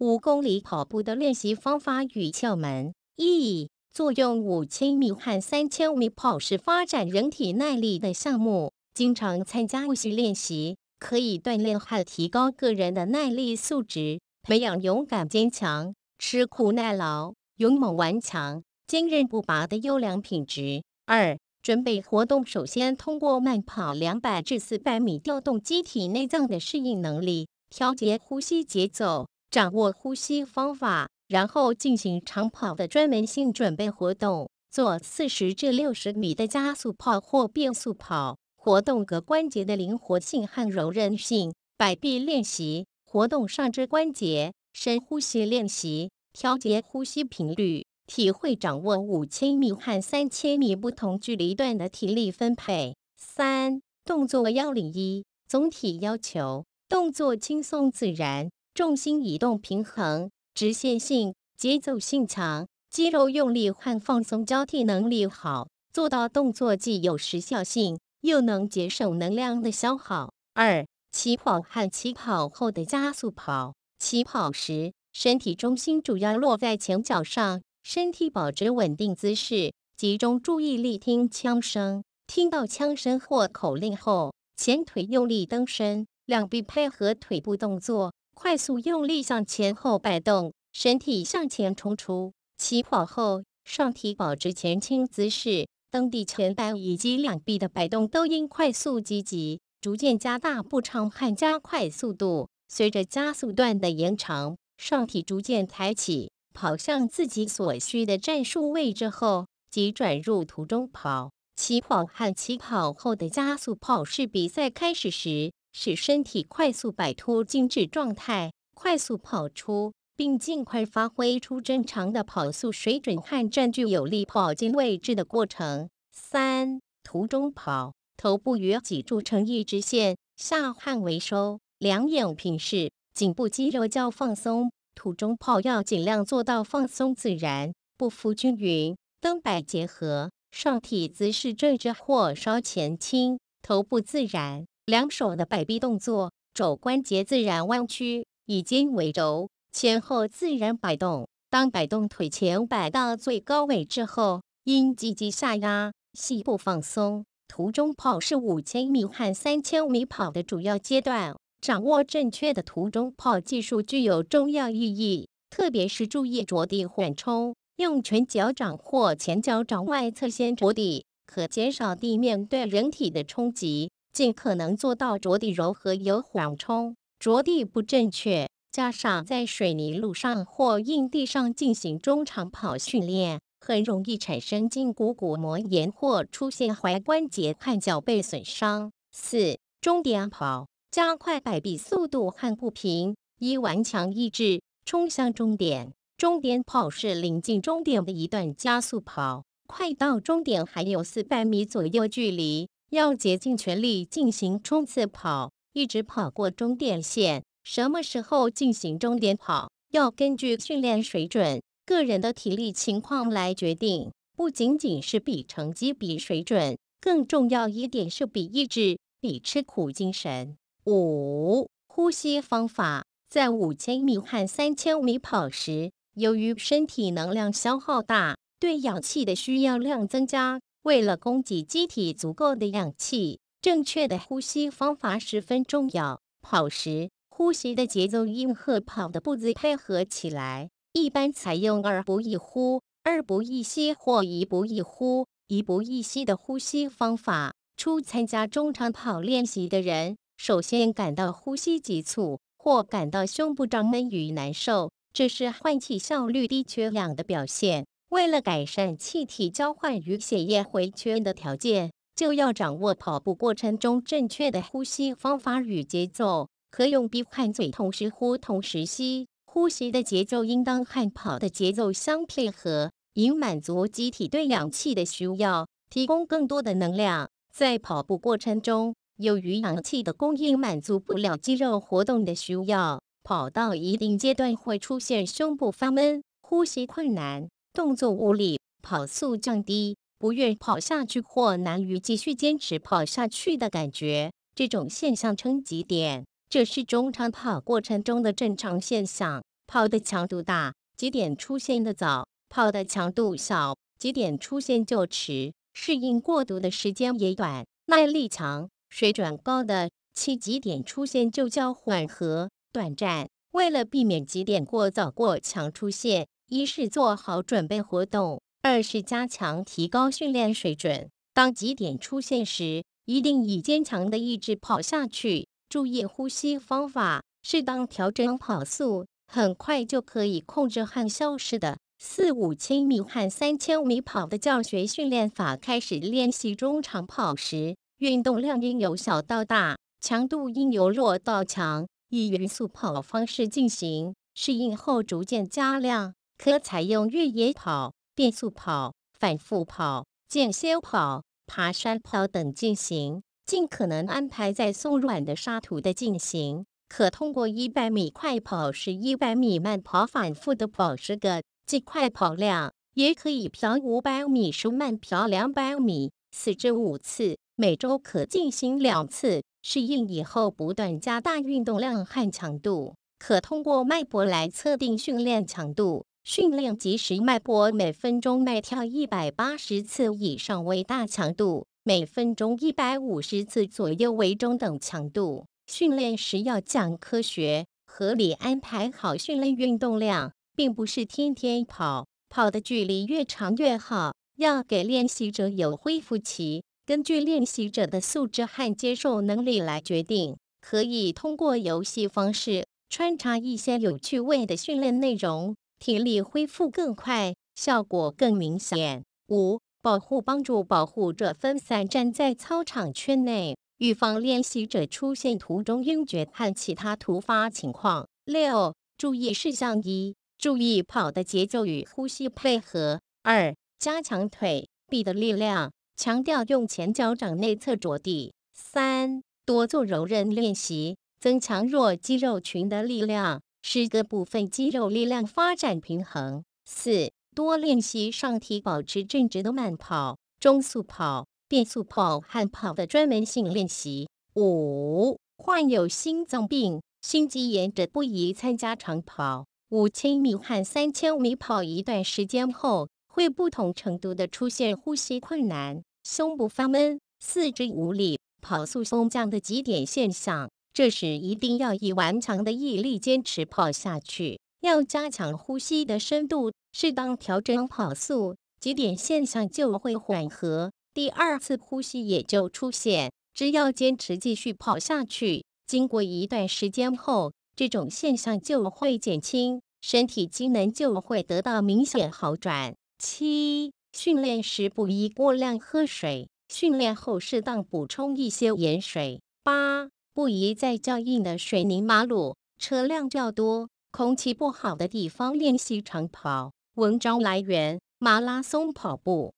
五公里跑步的练习方法与窍门：一、作用五千米和三千米跑是发展人体耐力的项目，经常参加呼吸练习，可以锻炼和提高个人的耐力素质，培养勇敢、坚强、吃苦耐劳、勇猛顽强、坚韧不拔的优良品质。二、准备活动首先通过慢跑两百至四百米，调动机体内脏的适应能力，调节呼吸节奏。掌握呼吸方法，然后进行长跑的专门性准备活动，做四十至六十米的加速跑或变速跑，活动各关节的灵活性和柔韧性，摆臂练习，活动上肢关节，深呼吸练习，调节呼吸频率，体会掌握五千米和三千米不同距离段的体力分配。三动作要领一：总体要求，动作轻松自然。重心移动平衡，直线性，节奏性强，肌肉用力换放松交替能力好，做到动作既有时效性，又能节省能量的消耗。二起跑和起跑后的加速跑，起跑时身体中心主要落在前脚上，身体保持稳定姿势，集中注意力听枪声。听到枪声或口令后，前腿用力蹬伸，两臂配合腿部动作。快速用力向前后摆动身体向前冲出，起跑后上体保持前倾姿势，蹬地、前摆以及两臂的摆动都应快速积极，逐渐加大步长和加快速度。随着加速段的延长，上体逐渐抬起，跑向自己所需的战术位置后，即转入途中跑。起跑和起跑后的加速跑是比赛开始时。使身体快速摆脱静止状态，快速跑出，并尽快发挥出正常的跑速水准和占据有利跑进位置的过程。三途中跑，头部与脊柱成一直线，下汗为收，两眼平视，颈部肌肉较放松。途中跑要尽量做到放松自然，步幅均匀，蹬摆结合，上体姿势正直或稍前倾，头部自然。两手的摆臂动作，肘关节自然弯曲，以肩为轴前后自然摆动。当摆动腿前摆到最高位之后，应积极下压，膝部放松。途中跑是5千米和3千米跑的主要阶段，掌握正确的途中跑技术具有重要意义。特别是注意着地缓冲，用全脚掌或前脚掌外侧先着地，可减少地面对人体的冲击。尽可能做到着地柔和有缓冲，着地不正确，加上在水泥路上或硬地上进行中长跑训练，很容易产生胫骨骨膜炎或出现踝关节和脚背损伤。四、终点跑加快摆臂速度和步频，以顽强意志冲向终点。终点跑是临近终点的一段加速跑，快到终点还有四百米左右距离。要竭尽全力进行冲刺跑，一直跑过终点线。什么时候进行终点跑，要根据训练水准、个人的体力情况来决定，不仅仅是比成绩、比水准，更重要一点是比意志、比吃苦精神。五、呼吸方法在5千米和3千米跑时，由于身体能量消耗大，对氧气的需要量增加。为了供给机体足够的氧气，正确的呼吸方法十分重要。跑时，呼吸的节奏应和跑的步子配合起来，一般采用二不一呼、二不一吸或一不一呼、一不一吸的呼吸方法。初参加中长跑练习的人，首先感到呼吸急促或感到胸部胀闷与难受，这是换气效率低、缺氧的表现。为了改善气体交换与血液回圈的条件，就要掌握跑步过程中正确的呼吸方法与节奏，可用鼻、嘴同时呼、同时吸。呼吸的节奏应当和跑的节奏相配合，以满足机体对氧气的需要，提供更多的能量。在跑步过程中，由于氧气的供应满足不了肌肉活动的需要，跑到一定阶段会出现胸部发闷、呼吸困难。动作无力、跑速降低、不愿跑下去或难于继续坚持跑下去的感觉，这种现象称极点。这是中长跑过程中的正常现象。跑的强度大，极点出现的早；跑的强度小，极点出现就迟。适应过度的时间也短。耐力强、水准高的，其极点出现就较缓和、短暂。为了避免极点过早、过强出现。一是做好准备活动，二是加强提高训练水准。当极点出现时，一定以坚强的意志跑下去，注意呼吸方法，适当调整跑速，很快就可以控制汗消失的。四五千米和三千米跑的教学训练法开始练习中长跑时，运动量应由小到大，强度应由弱到强，以匀速跑方式进行，适应后逐渐加量。可采用越野跑、变速跑、反复跑、间歇跑、爬山跑等进行，尽可能安排在松软的沙土的进行。可通过100米快跑，是100米慢跑反复的跑十个，即快跑量，也可以跑500米是慢跑200米，四至五次，每周可进行两次。适应以后，不断加大运动量和强度。可通过脉搏来测定训练强度。训练及时，脉搏每分钟脉跳一百八十次以上为大强度，每分钟一百五十次左右为中等强度。训练时要讲科学，合理安排好训练运动量，并不是天天跑，跑的距离越长越好，要给练习者有恢复期。根据练习者的素质和接受能力来决定，可以通过游戏方式穿插一些有趣味的训练内容。体力恢复更快，效果更明显。五、保护帮助保护者分散站在操场圈内，预防练习者出现途中晕厥和其他突发情况。六、注意事项：一、注意跑的节奏与呼吸配合；二、加强腿臂的力量，强调用前脚掌内侧着地；三、多做柔韧练习，增强弱肌肉群的力量。使各部分肌肉力量发展平衡。四、多练习上体保持正直的慢跑、中速跑、变速跑和跑的专门性练习。五、患有心脏病、心肌炎者不宜参加长跑。五千米和三千米跑一段时间后，会不同程度的出现呼吸困难、胸部发闷、四肢无力、跑速松降的几点现象。这时一定要以顽强的毅力坚持跑下去，要加强呼吸的深度，适当调整跑速，几点现象就会缓和，第二次呼吸也就出现。只要坚持继续跑下去，经过一段时间后，这种现象就会减轻，身体机能就会得到明显好转。七、训练时不宜过量喝水，训练后适当补充一些盐水。八。不宜在较硬的水泥马路、车辆较多、空气不好的地方练习长跑。文章来源：马拉松跑步。